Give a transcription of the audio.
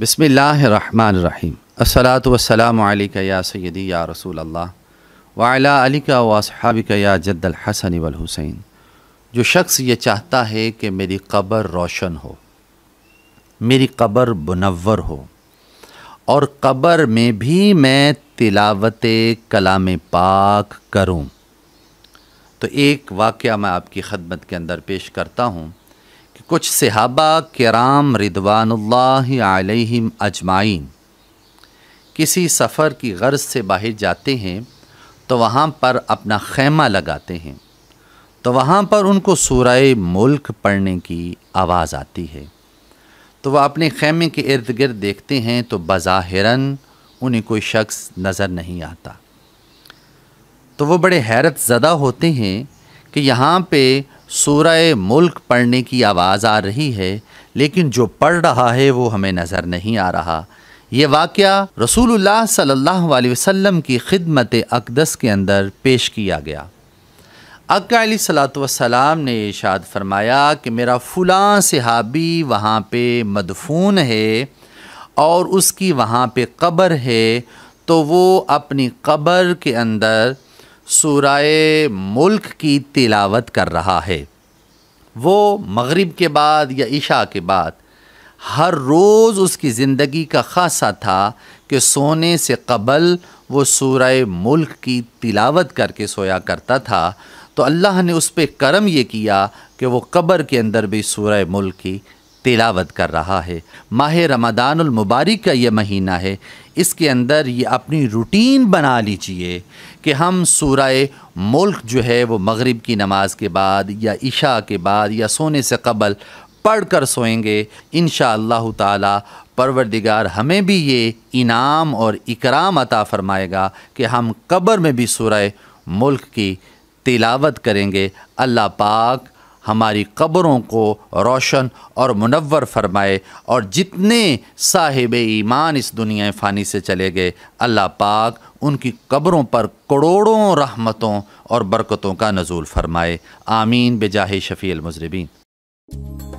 बसमीम असलात वसलाम या सैदी या रसूल अल्लाह वाला अलिका वासहाबिका या जद्दल हसन वलहुसैन जो शख्स ये चाहता है कि मेरी कबर रोशन हो मेरी कबर मुनवर हो और कबर में भी मैं तिलावत कलाम पाक करूं तो एक वाक़ मैं आपकी खदमत के अंदर पेश करता हूं कि कुछ सहाबा कराम रिदवानल्लाम अजमाइन किसी सफ़र की गर्ज से बाहर जाते हैं तो वहाँ पर अपना खैमा लगाते हैं तो वहाँ पर उनको सूरह मुल्क पढ़ने की आवाज़ आती है तो वह अपने खैमे के इर्द गिर्द देखते हैं तो बज़ाहिरन उन्हें कोई शख्स नज़र नहीं आता तो वो बड़े हैरत ज़दा होते हैं कि यहाँ पे सूरह मुल्क पढ़ने की आवाज़ आ रही है लेकिन जो पढ़ रहा है वो हमें नज़र नहीं आ रहा ये वाक़ रसूल सल्ला वसम की खिदमत अकदस के अंदर पेश किया गया अक्का सलाम ने इशाद फरमाया कि मेरा फ़लाँ सिहाबी वहाँ पे मदफून है और उसकी वहाँ पे कब्र है तो वो अपनी कब्र के अंदर सूरह मुल्क की तिलावत कर रहा है वो मगरिब के बाद या ईशा के बाद हर रोज़ उसकी ज़िंदगी का ख़ासा था कि सोने से कबल वो सूर मुल्क की तिलावत करके सोया करता था तो अल्लाह ने उस पर करम ये किया कि वो कब्र के अंदर भी सूरह मुल्क की तिलावत कर रहा है माह मुबारक का यह महीना है इसके अंदर ये अपनी रूटीन बना लीजिए कि हम सूरह मुल्क जो है वो मगरिब की नमाज के बाद या इशा के बाद या सोने से कबल पढ़ कर सोएंगे इन ताला परवरदिगार हमें भी ये इनाम और इकराम अता फ़रमाएगा कि हम कब्र में भी सूरह मुल्क की तिलावत करेंगे अल्लाह पाक हमारी कब्रों को रोशन और मुनवर फरमाए और जितने साहिब ईमान इस दुनिया फ़ानी से चले गए अल्लाह पाक उनकी कब्रों पर करोड़ों रहमतों और बरकतों का नजूल फरमाए आमीन बेजाह शफ़ी मजरबीन